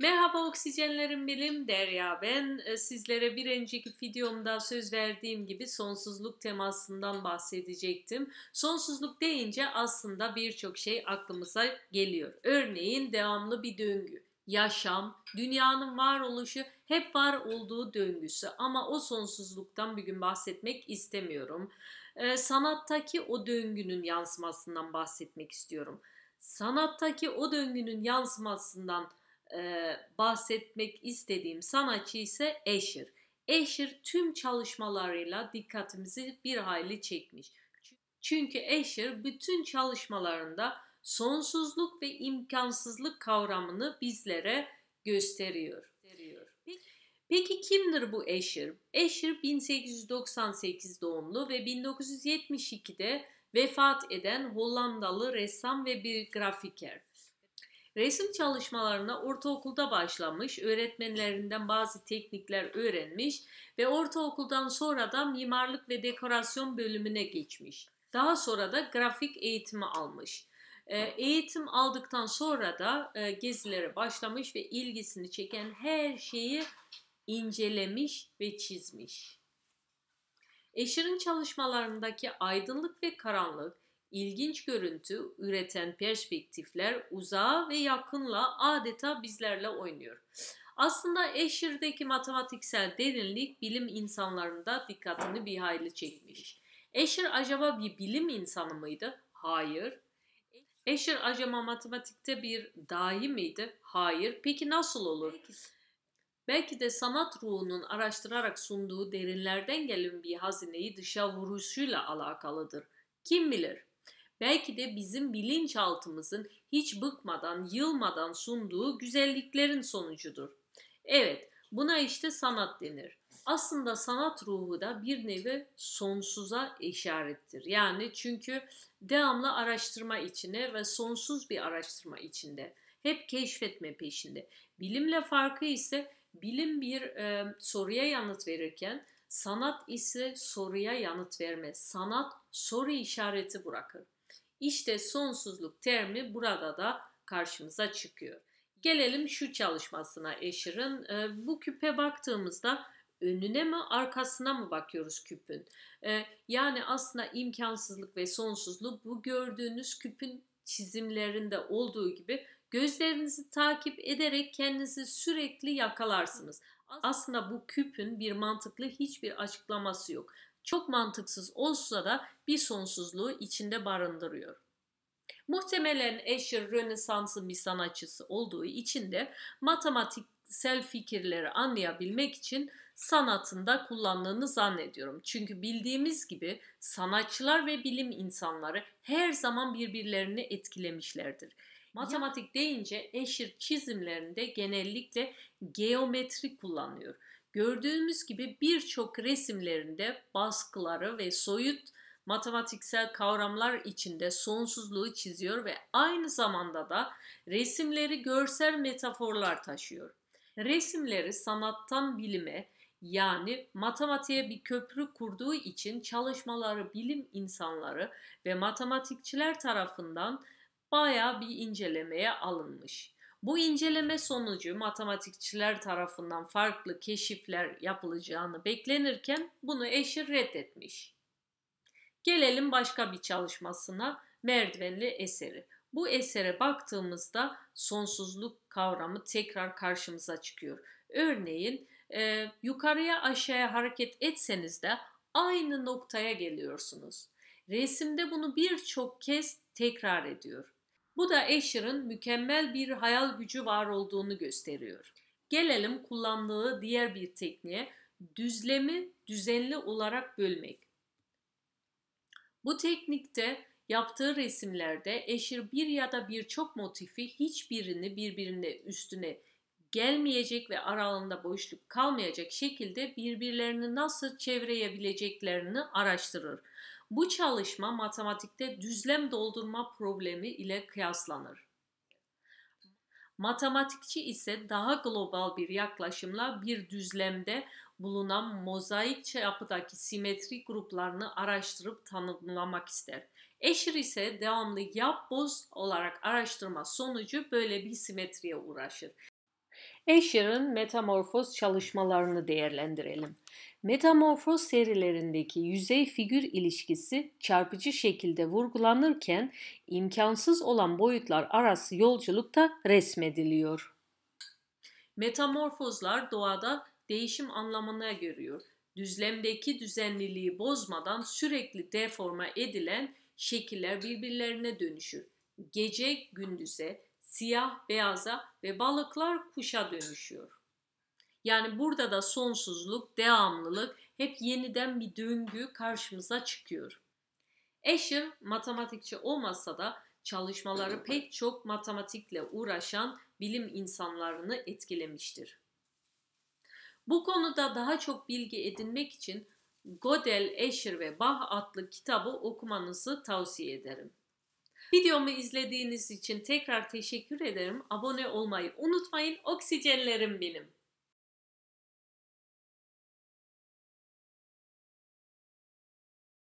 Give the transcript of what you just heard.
Merhaba oksijenlerin bilim Derya ben. Ee, sizlere bir önceki videomda söz verdiğim gibi sonsuzluk temasından bahsedecektim. Sonsuzluk deyince aslında birçok şey aklımıza geliyor. Örneğin devamlı bir döngü, yaşam, dünyanın varoluşu hep var olduğu döngüsü ama o sonsuzluktan bir gün bahsetmek istemiyorum. Ee, sanattaki o döngünün yansımasından bahsetmek istiyorum. Sanattaki o döngünün yansımasından e, bahsetmek istediğim sanatçı ise Escher. Escher tüm çalışmalarıyla dikkatimizi bir hayli çekmiş. Çünkü Escher bütün çalışmalarında sonsuzluk ve imkansızlık kavramını bizlere gösteriyor. Peki kimdir bu Escher? Escher 1898 doğumlu ve 1972'de vefat eden Hollandalı ressam ve bir grafiker. Resim çalışmalarına ortaokulda başlamış, öğretmenlerinden bazı teknikler öğrenmiş ve ortaokuldan sonra da mimarlık ve dekorasyon bölümüne geçmiş. Daha sonra da grafik eğitimi almış. Ee, eğitim aldıktan sonra da e, gezilere başlamış ve ilgisini çeken her şeyi incelemiş ve çizmiş. Eşinin çalışmalarındaki aydınlık ve karanlık, ilginç görüntü üreten perspektifler uzağa ve yakınla adeta bizlerle oynuyor. Aslında Escher'deki matematiksel derinlik bilim insanlarında dikkatini bir hayli çekmiş. Escher acaba bir bilim insanı mıydı? Hayır. Escher acaba matematikte bir dahi miydi? Hayır. Peki nasıl olur? Peki. Belki de sanat ruhunun araştırarak sunduğu derinlerden gelen bir hazineyi dışa vuruşuyla alakalıdır. Kim bilir? belki de bizim bilinçaltımızın hiç bıkmadan, yılmadan sunduğu güzelliklerin sonucudur. Evet, buna işte sanat denir. Aslında sanat ruhu da bir nevi sonsuza işarettir. Yani çünkü devamlı araştırma içine ve sonsuz bir araştırma içinde. Hep keşfetme peşinde. Bilimle farkı ise bilim bir e, soruya yanıt verirken sanat ise soruya yanıt vermez. Sanat soru işareti bırakır. İşte sonsuzluk terimi burada da karşımıza çıkıyor. Gelelim şu çalışmasına Eşir'in. E, bu küpe baktığımızda önüne mi arkasına mı bakıyoruz küpün? E, yani aslında imkansızlık ve sonsuzluk bu gördüğünüz küpün çizimlerinde olduğu gibi gözlerinizi takip ederek kendinizi sürekli yakalarsınız. Aslında bu küpün bir mantıklı hiçbir açıklaması yok çok mantıksız olsa da bir sonsuzluğu içinde barındırıyor. Muhtemelen Escher Rönesans'ın bir sanatçısı olduğu için de matematiksel fikirleri anlayabilmek için sanatında kullandığını zannediyorum. Çünkü bildiğimiz gibi sanatçılar ve bilim insanları her zaman birbirlerini etkilemişlerdir. Matematik deyince Escher çizimlerinde genellikle geometri kullanıyor. Gördüğümüz gibi birçok resimlerinde baskıları ve soyut matematiksel kavramlar içinde sonsuzluğu çiziyor ve aynı zamanda da resimleri görsel metaforlar taşıyor. Resimleri sanattan bilime yani matematiğe bir köprü kurduğu için çalışmaları bilim insanları ve matematikçiler tarafından baya bir incelemeye alınmış. Bu inceleme sonucu matematikçiler tarafından farklı keşifler yapılacağını beklenirken bunu Eşir reddetmiş. Gelelim başka bir çalışmasına, Merdivenli eseri. Bu esere baktığımızda sonsuzluk kavramı tekrar karşımıza çıkıyor. Örneğin e, yukarıya aşağıya hareket etseniz de aynı noktaya geliyorsunuz. Resimde bunu birçok kez tekrar ediyor. Bu da Asher'ın mükemmel bir hayal gücü var olduğunu gösteriyor. Gelelim kullandığı diğer bir tekniğe düzlemi düzenli olarak bölmek. Bu teknikte yaptığı resimlerde Asher bir ya da birçok motifi hiçbirini birbirine üstüne gelmeyecek ve aralarında boşluk kalmayacak şekilde birbirlerini nasıl çevreyebileceklerini araştırır. Bu çalışma matematikte düzlem doldurma problemi ile kıyaslanır. Matematikçi ise daha global bir yaklaşımla bir düzlemde bulunan mozaik yapıdaki simetri gruplarını araştırıp tanımlamak ister. Eşir ise devamlı yap boz olarak araştırma sonucu böyle bir simetriye uğraşır. Asher'ın metamorfoz çalışmalarını değerlendirelim. Metamorfoz serilerindeki yüzey figür ilişkisi çarpıcı şekilde vurgulanırken imkansız olan boyutlar arası yolculukta resmediliyor. Metamorfozlar doğada değişim anlamına görüyor. Düzlemdeki düzenliliği bozmadan sürekli deforma edilen şekiller birbirlerine dönüşür. Gece gündüze, siyah beyaza ve balıklar kuşa dönüşüyor. Yani burada da sonsuzluk, devamlılık, hep yeniden bir döngü karşımıza çıkıyor. Asher matematikçi olmasa da çalışmaları pek çok matematikle uğraşan bilim insanlarını etkilemiştir. Bu konuda daha çok bilgi edinmek için Gödel, Escher ve Bach adlı kitabı okumanızı tavsiye ederim. Videomu izlediğiniz için tekrar teşekkür ederim. Abone olmayı unutmayın. Oksijenlerim benim.